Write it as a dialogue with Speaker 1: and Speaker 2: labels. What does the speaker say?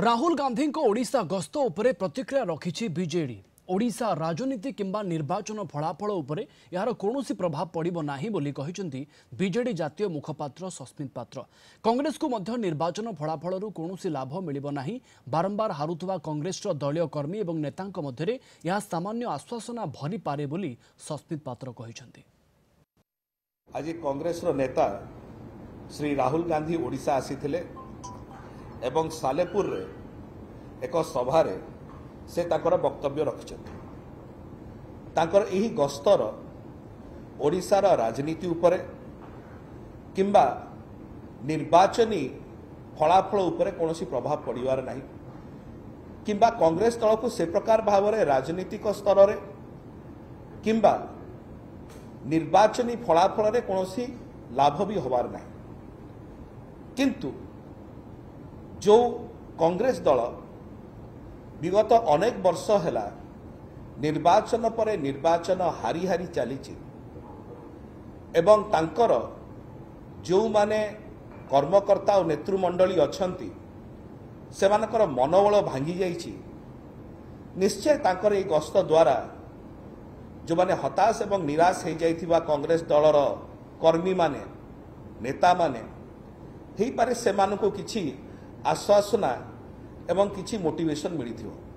Speaker 1: ରାହୁଲ ଗାନ୍ଧୀଙ୍କ ଓଡ଼ିଶା ଗସ୍ତ ଉପରେ ପ୍ରତିକ୍ରିୟା ରଖିଛି ବିଜେଡି ଓଡ଼ିଶା ରାଜନୀତି କିମ୍ବା ନିର୍ବାଚନ ଫଳାଫଳ ଉପରେ ଏହାର କୌଣସି ପ୍ରଭାବ ପଡ଼ିବ ନାହିଁ ବୋଲି କହିଛନ୍ତି ବିଜେଡି ଜାତୀୟ ମୁଖପାତ୍ର ସସ୍ମିତ ପାତ୍ର କଂଗ୍ରେସକୁ ମଧ୍ୟ ନିର୍ବାଚନ ଫଳାଫଳରୁ କୌଣସି ଲାଭ ମିଳିବ ନାହିଁ ବାରମ୍ବାର ହାରୁଥିବା କଂଗ୍ରେସର ଦଳୀୟ କର୍ମୀ ଏବଂ ନେତାଙ୍କ ମଧ୍ୟରେ ଏହା ସାମାନ୍ୟ ଆଶ୍ୱାସନା ଭରିପାରେ ବୋଲି ସସ୍ମିତ ପାତ୍ର କହିଛନ୍ତି
Speaker 2: ଆଜି କଂଗ୍ରେସର ନେତା ଶ୍ରୀ ରାହୁଲ ଗାନ୍ଧୀ ଓଡ଼ିଶା ଆସିଥିଲେ ଏବଂ ସାଲେପୁରରେ ଏକ ସଭାରେ ସେ ତାଙ୍କର ବକ୍ତବ୍ୟ ରଖିଛନ୍ତି ତାଙ୍କର ଏହି ଗସ୍ତର ଓଡ଼ିଶାର ରାଜନୀତି ଉପରେ କିମ୍ବା ନିର୍ବାଚନୀ ଫଳାଫଳ ଉପରେ କୌଣସି ପ୍ରଭାବ ପଡ଼ିବାର ନାହିଁ କିମ୍ବା କଂଗ୍ରେସ ଦଳକୁ ସେ ପ୍ରକାର ଭାବରେ ରାଜନୈତିକ ସ୍ତରରେ କିମ୍ବା ନିର୍ବାଚନୀ ଫଳାଫଳରେ କୌଣସି ଲାଭ ବି ହେବାର ନାହିଁ କିନ୍ତୁ ଯେଉଁ କଂଗ୍ରେସ ଦଳ ବିଗତ ଅନେକ ବର୍ଷ ହେଲା ନିର୍ବାଚନ ପରେ ନିର୍ବାଚନ ହାରି ହାରି ଚାଲିଛି ଏବଂ ତାଙ୍କର ଯେଉଁମାନେ କର୍ମକର୍ତ୍ତା ଓ ନେତୃମଣ୍ଡଳୀ ଅଛନ୍ତି ସେମାନଙ୍କର ମନୋବଳ ଭାଙ୍ଗିଯାଇଛି ନିଶ୍ଚୟ ତାଙ୍କର ଏହି ଗସ୍ତ ଦ୍ୱାରା ଯେଉଁମାନେ ହତାଶ ଏବଂ ନିରାଶ ହୋଇଯାଇଥିବା କଂଗ୍ରେସ ଦଳର କର୍ମୀମାନେ ନେତାମାନେ ହେଇପାରେ ସେମାନଙ୍କୁ କିଛି ଆଶ୍ୱାସନା ଏବଂ କିଛି ମୋଟିଭେସନ୍ ମିଳିଥିବ